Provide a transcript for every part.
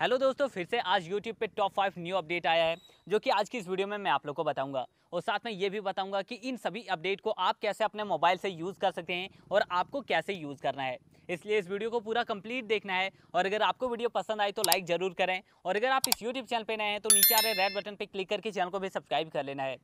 hello दोस्तों फिर से आज यूट्यूब पे टॉप फाइव न्यू अपडेट आया है जो कि आज की इस वीडियो में मैं आप लोग को बताऊंगा और साथ में ये भी बताऊंगा कि इन सभी अपडेट को आप कैसे अपने मोबाइल से यूज़ कर सकते हैं और आपको कैसे यूज़ करना है इसलिए इस वीडियो को पूरा कंप्लीट देखना है और अगर आपको वीडियो पसंद आए तो लाइक जरूर करें और अगर आप इस यूट्यूब चैनल पर नए हैं तो नीचे आ रहे रेड बटन पर क्लिक करके चैनल को भी सब्सक्राइब कर लेना है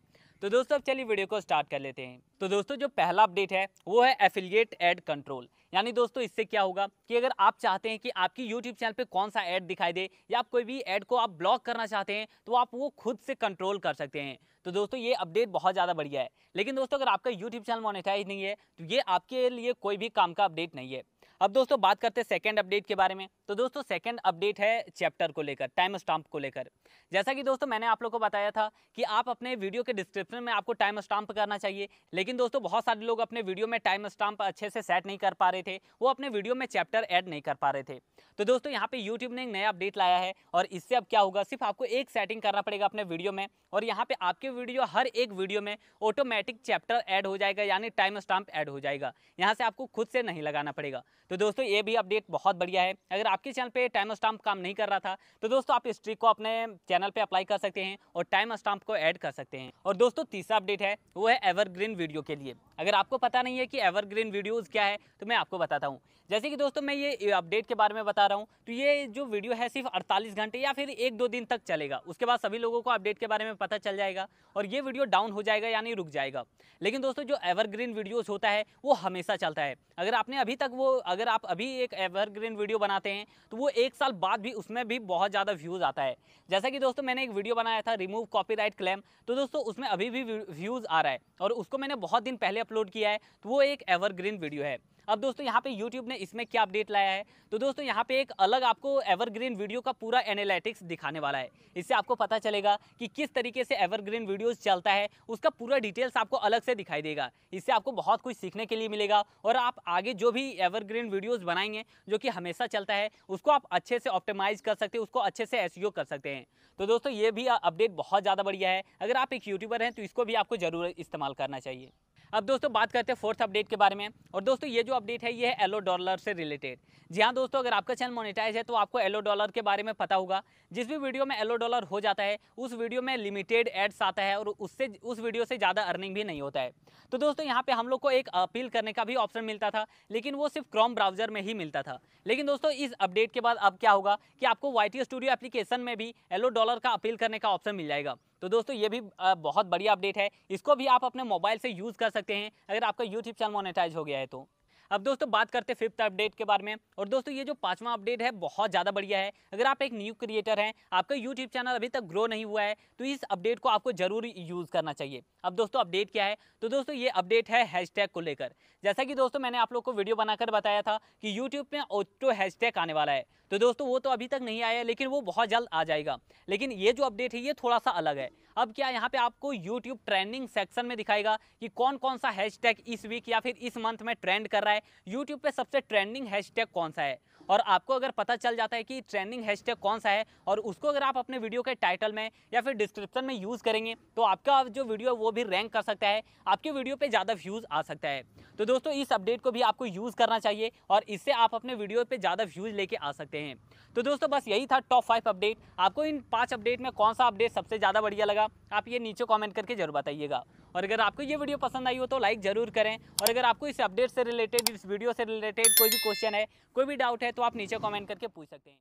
तो दोस्तों अब चलिए वीडियो को स्टार्ट कर लेते हैं तो दोस्तों जो पहला अपडेट है वो है एफिलिएट एड कंट्रोल यानी दोस्तों इससे क्या होगा कि अगर आप चाहते हैं कि आपकी YouTube चैनल पे कौन सा ऐड दिखाई दे या आप कोई भी ऐड को आप ब्लॉक करना चाहते हैं तो आप वो खुद से कंट्रोल कर सकते हैं तो दोस्तों ये अपडेट बहुत ज़्यादा बढ़िया है लेकिन दोस्तों अगर आपका यूट्यूब चैनल मोनेटाइज नहीं है तो ये आपके लिए कोई भी काम का अपडेट नहीं है अब दोस्तों बात करते हैं सेकेंड अपडेट के बारे में तो दोस्तों सेकेंड अपडेट है चैप्टर को लेकर टाइम स्टाम्प को लेकर जैसा कि दोस्तों मैंने आप लोग को बताया था कि आप अपने वीडियो के डिस्क्रिप्शन में आपको टाइम स्टाम्प करना चाहिए लेकिन दोस्तों बहुत सारे लोग अपने वीडियो में टाइम स्टाम्प अच्छे से सेट नहीं कर पा रहे थे वो अपने वीडियो में चैप्टर ऐड नहीं कर पा रहे थे तो दोस्तों यहाँ पे यूट्यूब ने एक नया अपडेट लाया है और इससे अब क्या होगा सिर्फ आपको एक सेटिंग करना पड़ेगा अपने वीडियो में और यहाँ पे आपके वीडियो हर एक वीडियो में ऑटोमेटिक चैप्टर ऐड हो जाएगा यानी टाइम स्टाम्प ऐड हो जाएगा यहाँ से आपको खुद से नहीं लगाना पड़ेगा तो दोस्तों ये भी अपडेट बहुत बढ़िया है अगर आपके चैनल पर टाइम स्टाम्प काम नहीं कर रहा था तो दोस्तों आप इस ट्रिक को अपने चैनल पर अप्लाई कर सकते हैं और टाइम स्टाम्प को ऐड कर सकते हैं और दोस्तों तीसरा अपडेट है वो है एवरग्रीन वीडियो के लिए अगर आपको पता नहीं है कि एवरग्रीन वीडियोज़ क्या है तो मैं आपको बताता हूँ जैसे कि दोस्तों मैं ये अपडेट के बारे में बता रहा हूँ तो ये जो वीडियो है सिर्फ अड़तालीस घंटे या फिर एक दो दिन तक चलेगा उसके बाद सभी लोगों को अपडेट के बारे में पता चल जाएगा और ये वीडियो डाउन हो जाएगा यानी रुक जाएगा लेकिन दोस्तों जो एवरग्रीन वीडियोज़ होता है वो हमेशा चलता है अगर आपने अभी तक वो अगर अगर आप अभी एक एवरग्रीन वीडियो बनाते हैं तो वो एक साल बाद भी उसमें भी बहुत ज़्यादा व्यूज़ आता है जैसा कि दोस्तों मैंने एक वीडियो बनाया था रिमूव कॉपीराइट क्लेम तो दोस्तों उसमें अभी भी व्यूज़ आ रहा है और उसको मैंने बहुत दिन पहले अपलोड किया है तो वो एक एवरग्रीन वीडियो है अब दोस्तों यहाँ पे YouTube ने इसमें क्या अपडेट लाया है तो दोस्तों यहाँ पे एक अलग आपको एवरग्रीन वीडियो का पूरा एनालिटिक्स दिखाने वाला है इससे आपको पता चलेगा कि किस तरीके से एवरग्रीन वीडियोस चलता है उसका पूरा डिटेल्स आपको अलग से दिखाई देगा इससे आपको बहुत कुछ सीखने के लिए मिलेगा और आप आगे जो भी एवरग्रीन बेहतरीन वीडियोस बनाएंगे जो कि हमेशा चलता है उसको आप अच्छे से ऑप्टिमाइज कर सकते हैं उसको अच्छे से एस कर सकते हैं तो दोस्तों ये भी अपडेट बहुत ज़्यादा बढ़िया है अगर आप एक यूट्यूबर हैं तो इसको भी आपको ज़रूर इस्तेमाल करना चाहिए अब दोस्तों बात करते हैं फोर्थ अपडेट के बारे में और दोस्तों ये जो अपडेट है ये है एलो डॉलर से रिलेटेड जी हाँ दोस्तों अगर आपका चैनल मोनेटाइज है तो आपको एलो डॉलर के बारे में पता होगा जिस भी वीडियो में एलो डॉलर हो जाता है उस वीडियो में लिमिटेड एड्स आता है और उससे उस वीडियो से ज़्यादा अर्निंग भी नहीं होता है तो दोस्तों यहाँ पे हम लोग को एक अपील करने का भी ऑप्शन मिलता था लेकिन वो सिर्फ क्रॉम ब्राउजर में ही मिलता था लेकिन दोस्तों इस अपडेट के बाद अब क्या होगा कि आपको वाई स्टूडियो एप्लीकेशन में भी एलो डॉलर का अपील करने का ऑप्शन मिल जाएगा तो दोस्तों ये भी बहुत बढ़िया अपडेट है इसको भी आप अपने मोबाइल से यूज़ कर सकते हैं अगर आपका यूट्यूब चैनल मोनेटाइज हो गया है तो अब दोस्तों बात करते हैं फिफ्थ अपडेट के बारे में और दोस्तों ये जो पांचवा अपडेट है बहुत ज़्यादा बढ़िया है अगर आप एक न्यू क्रिएटर हैं आपका यूट्यूब चैनल अभी तक ग्रो नहीं हुआ है तो इस अपडेट को आपको जरूर यूज़ करना चाहिए अब दोस्तों अपडेट क्या है तो दोस्तों ये अपडेट है हैशटैग को लेकर जैसा कि दोस्तों मैंने आप लोग को वीडियो बनाकर बताया था कि यूट्यूब में ऑटो हैशटैग आने वाला है तो दोस्तों वो तो अभी तक नहीं आया है लेकिन वो बहुत जल्द आ जाएगा लेकिन ये जो अपडेट है ये थोड़ा सा अलग है अब क्या यहाँ पे आपको यूट्यूब ट्रेंडिंग सेक्शन में दिखाएगा कि कौन कौन सा हैशटैग इस वीक या फिर इस मंथ में ट्रेंड कर रहा है यूट्यूब पे सबसे ट्रेंडिंग हैशटैग कौन सा है और आपको अगर पता चल जाता है कि ट्रेंडिंग हैशटैग कौन सा है और उसको अगर आप अपने वीडियो के टाइटल में या फिर डिस्क्रिप्शन में यूज़ करेंगे तो आपका जो वीडियो वो भी रैंक कर सकता है आपके वीडियो पर ज़्यादा व्यूज़ आ सकता है तो दोस्तों इस अपडेट को भी आपको यूज़ करना चाहिए और इससे आप अपने वीडियो पर ज़्यादा व्यूज़ लेके आ सकते हैं तो दोस्तों बस यही था टॉप फाइव अपडेट आपको इन पाँच अपडेट में कौन सा अपडेट सबसे ज़्यादा बढ़िया लगा आप ये नीचे कॉमेंट करके जरूर बताइएगा और अगर आपको ये वीडियो पसंद आई हो तो लाइक ज़रूर करें और अगर आपको इस अपडेट से रिलेटेड इस वीडियो से रिलेटेड कोई भी क्वेश्चन है कोई भी डाउट है तो आप नीचे कॉमेंट करके पूछ सकते हैं